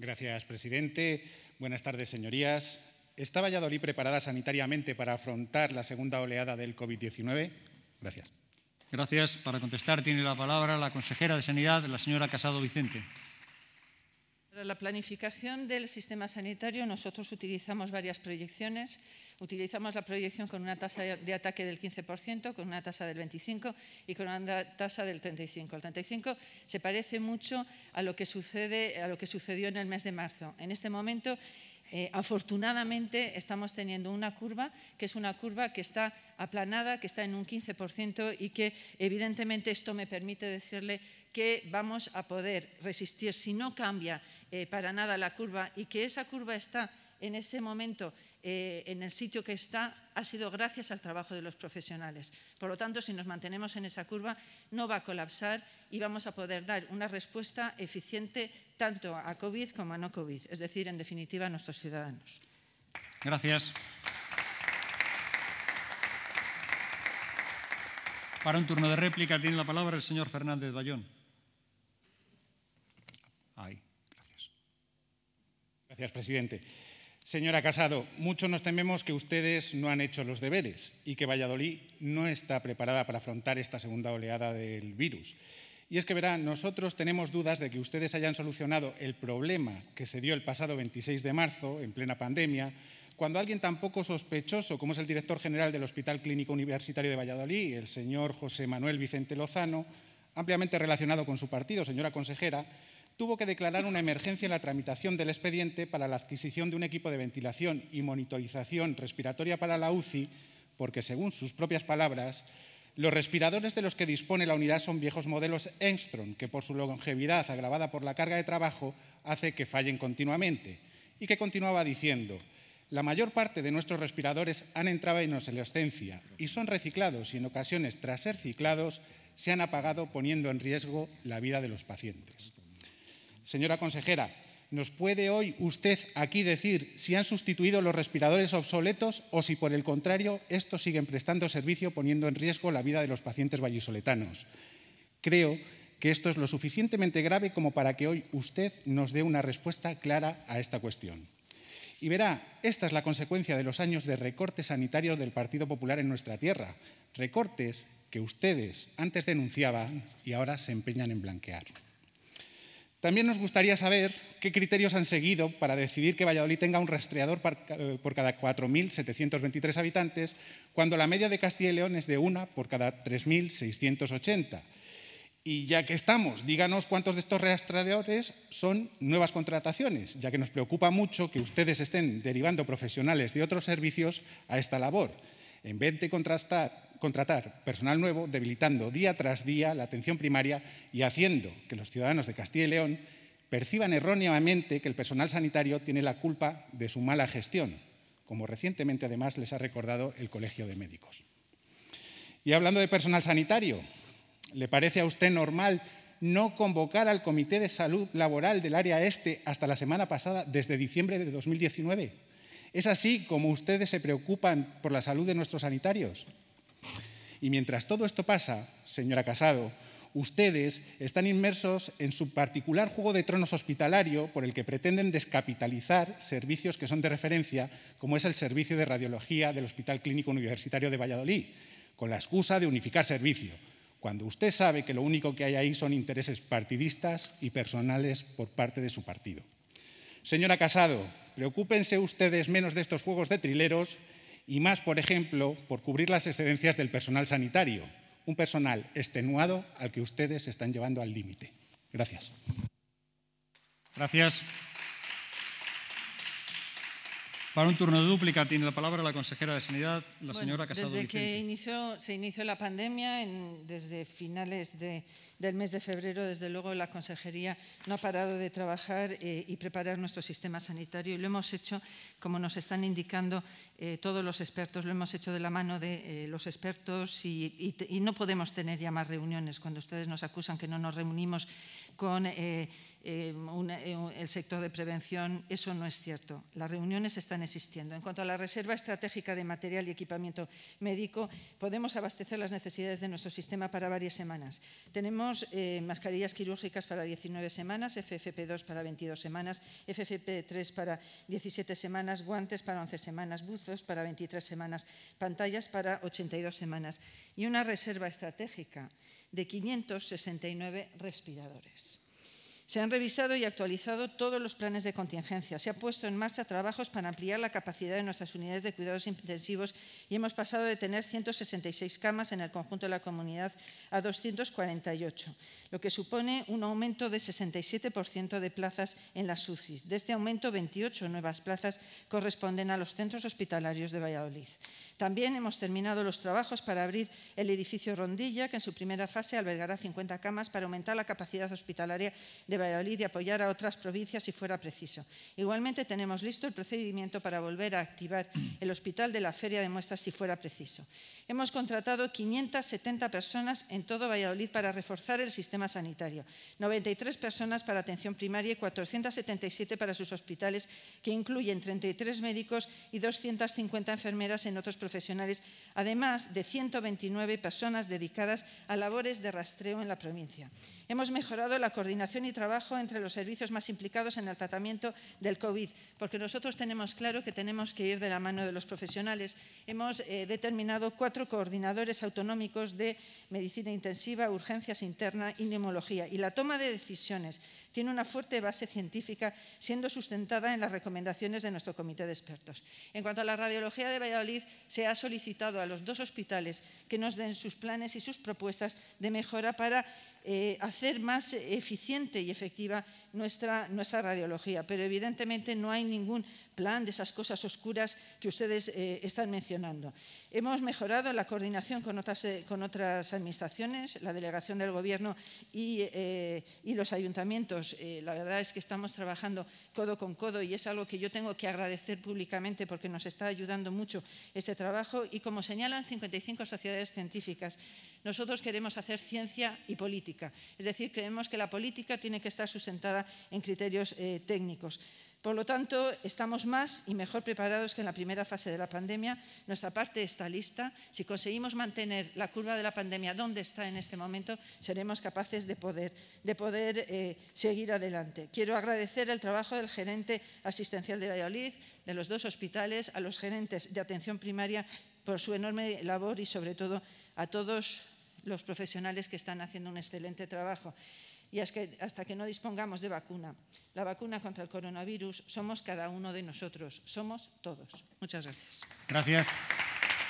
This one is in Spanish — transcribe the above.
Gracias, presidente. Buenas tardes, señorías. ¿Está Valladolid preparada sanitariamente para afrontar la segunda oleada del COVID-19? Gracias. Gracias. Para contestar tiene la palabra la consejera de Sanidad, la señora Casado Vicente. Para la planificación del sistema sanitario nosotros utilizamos varias proyecciones. Utilizamos la proyección con una tasa de ataque del 15%, con una tasa del 25% y con una tasa del 35%. El 35% se parece mucho a lo que, sucede, a lo que sucedió en el mes de marzo. En este momento eh, afortunadamente estamos teniendo una curva que es una curva que está aplanada, que está en un 15% y que evidentemente esto me permite decirle que vamos a poder resistir si no cambia eh, para nada la curva y que esa curva está en ese momento eh, en el sitio que está ha sido gracias al trabajo de los profesionales. Por lo tanto, si nos mantenemos en esa curva, no va a colapsar y vamos a poder dar una respuesta eficiente tanto a COVID como a no COVID, es decir, en definitiva, a nuestros ciudadanos. Gracias. Para un turno de réplica tiene la palabra el señor Fernández Bayón. Ahí, gracias. Gracias, presidente. Señora Casado, muchos nos tememos que ustedes no han hecho los deberes y que Valladolid no está preparada para afrontar esta segunda oleada del virus. Y es que, verán, nosotros tenemos dudas de que ustedes hayan solucionado el problema que se dio el pasado 26 de marzo, en plena pandemia, cuando alguien tan poco sospechoso como es el director general del Hospital Clínico Universitario de Valladolid, el señor José Manuel Vicente Lozano, ampliamente relacionado con su partido, señora consejera, tuvo que declarar una emergencia en la tramitación del expediente para la adquisición de un equipo de ventilación y monitorización respiratoria para la UCI, porque según sus propias palabras, los respiradores de los que dispone la unidad son viejos modelos Engstrom, que por su longevidad agravada por la carga de trabajo hace que fallen continuamente. Y que continuaba diciendo, la mayor parte de nuestros respiradores han entrado en obsolescencia y son reciclados y en ocasiones, tras ser ciclados, se han apagado poniendo en riesgo la vida de los pacientes. Señora consejera, ¿nos puede hoy usted aquí decir si han sustituido los respiradores obsoletos o si por el contrario estos siguen prestando servicio poniendo en riesgo la vida de los pacientes vallisoletanos? Creo que esto es lo suficientemente grave como para que hoy usted nos dé una respuesta clara a esta cuestión. Y verá, esta es la consecuencia de los años de recortes sanitarios del Partido Popular en nuestra tierra, recortes que ustedes antes denunciaban y ahora se empeñan en blanquear. También nos gustaría saber qué criterios han seguido para decidir que Valladolid tenga un rastreador eh, por cada 4.723 habitantes, cuando la media de Castilla y León es de una por cada 3.680. Y ya que estamos, díganos cuántos de estos rastreadores son nuevas contrataciones, ya que nos preocupa mucho que ustedes estén derivando profesionales de otros servicios a esta labor, en vez de contrastar contratar personal nuevo, debilitando día tras día la atención primaria y haciendo que los ciudadanos de Castilla y León perciban erróneamente que el personal sanitario tiene la culpa de su mala gestión, como recientemente además les ha recordado el Colegio de Médicos. Y hablando de personal sanitario, ¿le parece a usted normal no convocar al Comité de Salud Laboral del área este hasta la semana pasada, desde diciembre de 2019? ¿Es así como ustedes se preocupan por la salud de nuestros sanitarios? Y mientras todo esto pasa, señora Casado, ustedes están inmersos en su particular juego de tronos hospitalario por el que pretenden descapitalizar servicios que son de referencia, como es el servicio de radiología del Hospital Clínico Universitario de Valladolid, con la excusa de unificar servicio, cuando usted sabe que lo único que hay ahí son intereses partidistas y personales por parte de su partido. Señora Casado, preocúpense ustedes menos de estos juegos de trileros y más, por ejemplo, por cubrir las excedencias del personal sanitario, un personal extenuado al que ustedes se están llevando al límite. Gracias. Gracias. Para un turno de dúplica tiene la palabra la consejera de Sanidad, la señora Casado. Desde que se inició la pandemia, desde finales del mes de febrero, desde luego la consejería no ha parado de trabajar eh, y preparar nuestro sistema sanitario y lo hemos hecho, como nos están indicando, eh, todos los expertos, lo hemos hecho de la mano de eh, los expertos y, no podemos tener ya más reuniones cuando ustedes nos acusan que no nos reunimos con eh, el sector de prevención. Eso no es cierto. Las reuniones están existiendo. En cuanto a la reserva estratégica de material y equipamiento médico, podemos abastecer las necesidades de nuestro sistema para varias semanas. Tenemos mascarillas quirúrgicas para 19 semanas, FFP2 para 22 semanas, FFP3 para 17 semanas, guantes para 11 semanas, buzos para 23 semanas, pantallas para 82 semanas y una reserva estratégica de 569 respiradores. Se han revisado y actualizado todos los planes de contingencia. Se han puesto en marcha trabajos para ampliar la capacidad de nuestras unidades de cuidados intensivos y hemos pasado de tener 166 camas en el conjunto de la comunidad a 248, lo que supone un aumento de 67% de plazas en las UCIs. De este aumento, 28 nuevas plazas corresponden a los centros hospitalarios de Valladolid. También hemos terminado los trabajos para abrir el edificio Rondilla, que en su primera fase albergará 50 camas para aumentar la capacidad hospitalaria de Valladolid y apoyar a otras provincias si fuera preciso. Igualmente tenemos listo el procedimiento para volver a activar el hospital de la Feria de Muestras si fuera preciso. Hemos contratado 570 personas en todo Valladolid para reforzar el sistema sanitario, 93 personas para atención primaria y 477 para sus hospitales, que incluyen 33 médicos y 250 enfermeras en otros profesionales profesionales, además de 129 personas dedicadas a labores de rastreo en la provincia. Hemos mejorado la coordinación y trabajo entre los servicios más implicados en el tratamiento del COVID, porque nosotros tenemos claro que tenemos que ir de la mano de los profesionales. Hemos eh, determinado cuatro coordinadores autonómicos de medicina intensiva, urgencias interna y neumología. Y la toma de decisiones tiene una fuerte base científica, siendo sustentada en las recomendaciones de nuestro comité de expertos. En cuanto a la radiología de Valladolid, se ha solicitado a los dos hospitales que nos den sus planes y sus propuestas de mejora para eh, hacer más eficiente y efectiva nuestra, nuestra radiología. Pero evidentemente no hay ningún plan de esas cosas oscuras que ustedes eh, están mencionando. Hemos mejorado la coordinación con otras, eh, con otras administraciones, la delegación del Gobierno y, y los ayuntamientos. la verdad es que estamos trabajando codo con codo y es algo que yo tengo que agradecer públicamente porque nos está ayudando mucho este trabajo. Y como señalan 55 sociedades científicas, nosotros queremos hacer ciencia y política es decir, creemos que la política tiene que estar sustentada en criterios eh, técnicos. Por lo tanto, estamos más y mejor preparados que en la primera fase de la pandemia. Nuestra parte está lista. Si conseguimos mantener la curva de la pandemia donde está en este momento, seremos capaces de poder, de poder eh, seguir adelante. Quiero agradecer el trabajo del gerente asistencial de Valladolid, de los dos hospitales, a los gerentes de atención primaria por su enorme labor y sobre todo a todos los profesionales que están haciendo un excelente trabajo. Y hasta que no dispongamos de vacuna, la vacuna contra el coronavirus, somos cada uno de nosotros, somos todos. Muchas gracias. Gracias.